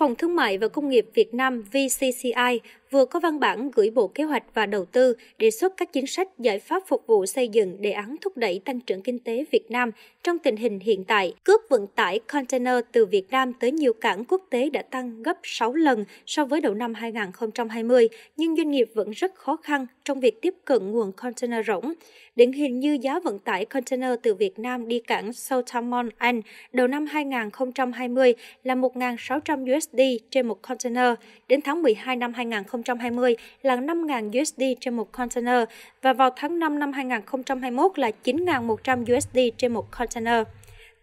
Phòng Thương mại và Công nghiệp Việt Nam VCCI vừa có văn bản gửi Bộ Kế hoạch và Đầu tư đề xuất các chính sách giải pháp phục vụ xây dựng đề án thúc đẩy tăng trưởng kinh tế Việt Nam trong tình hình hiện tại. Cước vận tải container từ Việt Nam tới nhiều cảng quốc tế đã tăng gấp 6 lần so với đầu năm 2020, nhưng doanh nghiệp vẫn rất khó khăn trong việc tiếp cận nguồn container rỗng. Điển hình như giá vận tải container từ Việt Nam đi cảng Southampton Anh đầu năm 2020 là 1.600 USD trên một container. Đến tháng 12 năm 2020, 2020 là 5.000 USD trên một container và vào tháng 5 năm 2021 là 9.100 USD trên một container.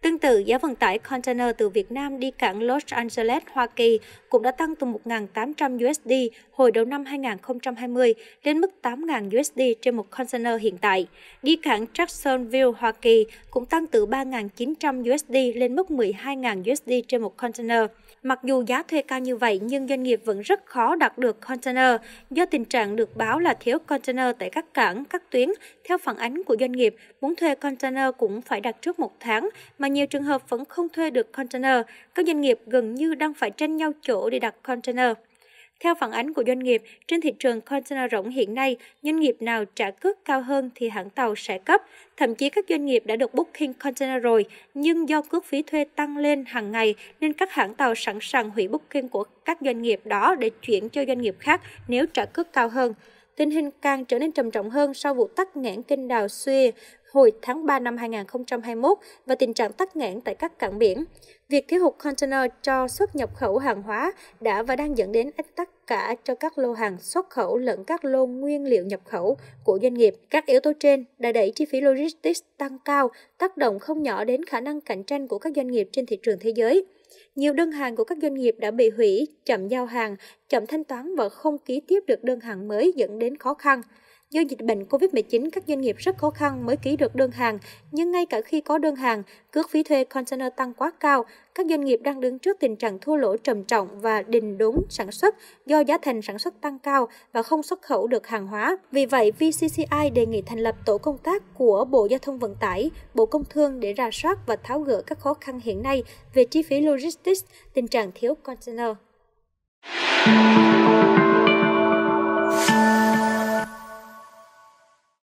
Tương tự, giá vận tải container từ Việt Nam đi cảng Los Angeles, Hoa Kỳ cũng đã tăng từ 1.800 USD hồi đầu năm 2020 lên mức 8.000 USD trên một container hiện tại. Đi cảng Jacksonville, Hoa Kỳ cũng tăng từ 3.900 USD lên mức 12.000 USD trên một container. Mặc dù giá thuê cao như vậy nhưng doanh nghiệp vẫn rất khó đặt được container do tình trạng được báo là thiếu container tại các cảng, các tuyến. Theo phản ánh của doanh nghiệp, muốn thuê container cũng phải đặt trước một tháng mà nhiều trường hợp vẫn không thuê được container, các doanh nghiệp gần như đang phải tranh nhau chỗ để đặt container. Theo phản ánh của doanh nghiệp, trên thị trường container rỗng hiện nay, doanh nghiệp nào trả cước cao hơn thì hãng tàu sẽ cấp. Thậm chí các doanh nghiệp đã được booking container rồi, nhưng do cước phí thuê tăng lên hàng ngày nên các hãng tàu sẵn sàng hủy booking của các doanh nghiệp đó để chuyển cho doanh nghiệp khác nếu trả cước cao hơn tình hình càng trở nên trầm trọng hơn sau vụ tắc nghẽn kênh đào Suez hồi tháng 3 năm 2021 và tình trạng tắc nghẽn tại các cảng biển. Việc thiếu hụt container cho xuất nhập khẩu hàng hóa đã và đang dẫn đến ách tắc cả cho các lô hàng xuất khẩu lẫn các lô nguyên liệu nhập khẩu của doanh nghiệp. Các yếu tố trên đã đẩy chi phí logistics tăng cao, tác động không nhỏ đến khả năng cạnh tranh của các doanh nghiệp trên thị trường thế giới. Nhiều đơn hàng của các doanh nghiệp đã bị hủy, chậm giao hàng, chậm thanh toán và không ký tiếp được đơn hàng mới dẫn đến khó khăn. Do dịch bệnh COVID-19, các doanh nghiệp rất khó khăn mới ký được đơn hàng, nhưng ngay cả khi có đơn hàng, cước phí thuê container tăng quá cao, các doanh nghiệp đang đứng trước tình trạng thua lỗ trầm trọng và đình đốn sản xuất do giá thành sản xuất tăng cao và không xuất khẩu được hàng hóa. Vì vậy, VCCI đề nghị thành lập tổ công tác của Bộ Giao thông Vận tải, Bộ Công Thương để ra soát và tháo gỡ các khó khăn hiện nay về chi phí logistics, tình trạng thiếu container.